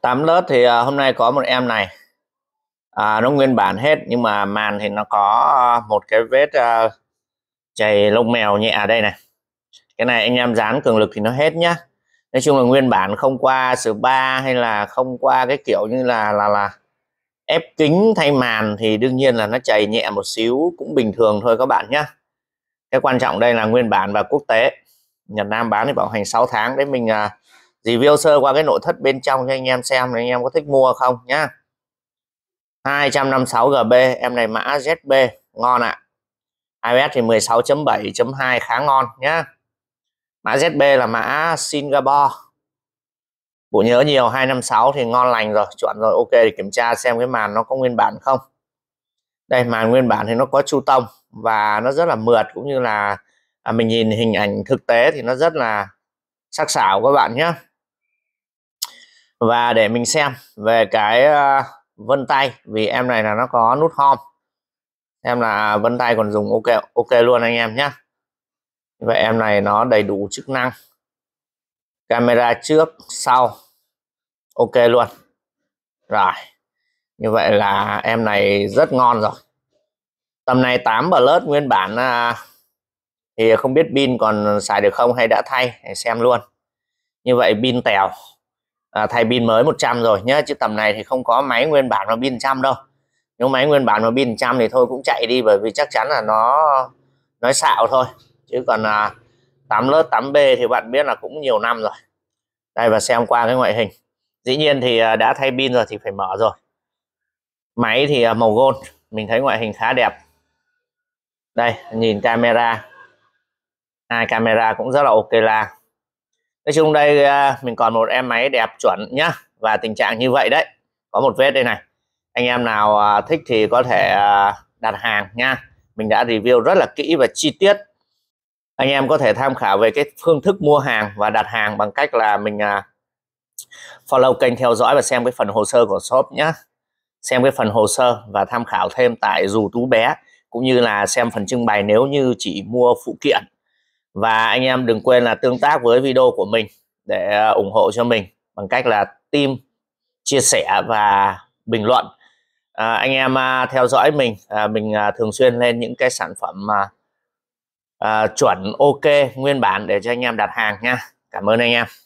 tám lớp thì à, hôm nay có một em này à, nó nguyên bản hết nhưng mà màn thì nó có à, một cái vết uh, chày lông mèo nhẹ ở đây này cái này anh em dán cường lực thì nó hết nhá nói chung là nguyên bản không qua sửa ba hay là không qua cái kiểu như là là là ép kính thay màn thì đương nhiên là nó chảy nhẹ một xíu cũng bình thường thôi các bạn nhá cái quan trọng đây là nguyên bản và quốc tế Nhật Nam bán thì bảo hành 6 tháng đấy mình à, review sơ qua cái nội thất bên trong cho anh em xem là anh em có thích mua không nhá 256 GB em này mã ZB ngon ạ à. iOS thì 16.7.2 khá ngon nhá mã ZB là mã Singapore bộ nhớ nhiều 256 thì ngon lành rồi chọn rồi ok để kiểm tra xem cái màn nó có nguyên bản không đây màn nguyên bản thì nó có chu tông và nó rất là mượt cũng như là à, mình nhìn hình ảnh thực tế thì nó rất là sắc sảo các bạn nhé và để mình xem về cái ờ, vân tay vì em này là nó có nút home em là vân tay còn dùng ok ok luôn anh em nhé vậy em này nó đầy đủ chức năng camera trước sau ok luôn rồi như vậy là em này rất ngon rồi tầm này 8 plus nguyên bản ờ, thì không biết pin còn xài được không hay đã thay để xem luôn như vậy pin tèo à, thay pin mới 100 rồi nhé chứ tầm này thì không có máy nguyên bản mà pin trăm đâu nếu máy nguyên bản mà pin trăm thì thôi cũng chạy đi bởi vì chắc chắn là nó nó xạo thôi chứ còn à, 8 lớp 8B thì bạn biết là cũng nhiều năm rồi đây và xem qua cái ngoại hình dĩ nhiên thì à, đã thay pin rồi thì phải mở rồi máy thì à, màu gold mình thấy ngoại hình khá đẹp đây nhìn camera hai camera cũng rất là ok là nói chung đây à, mình còn một em máy đẹp chuẩn nhá và tình trạng như vậy đấy có một vết đây này anh em nào à, thích thì có thể à, đặt hàng nha mình đã review rất là kỹ và chi tiết anh em có thể tham khảo về cái phương thức mua hàng và đặt hàng bằng cách là mình follow kênh theo dõi và xem cái phần hồ sơ của shop nhé xem cái phần hồ sơ và tham khảo thêm tại dù tú bé cũng như là xem phần trưng bày nếu như chỉ mua phụ kiện và anh em đừng quên là tương tác với video của mình để ờ, ủng hộ cho mình bằng cách là tim chia sẻ và bình luận à, anh em à, theo dõi mình à, mình à, thường xuyên lên những cái sản phẩm à, à, chuẩn ok nguyên bản để cho anh em đặt hàng nha cảm ơn anh em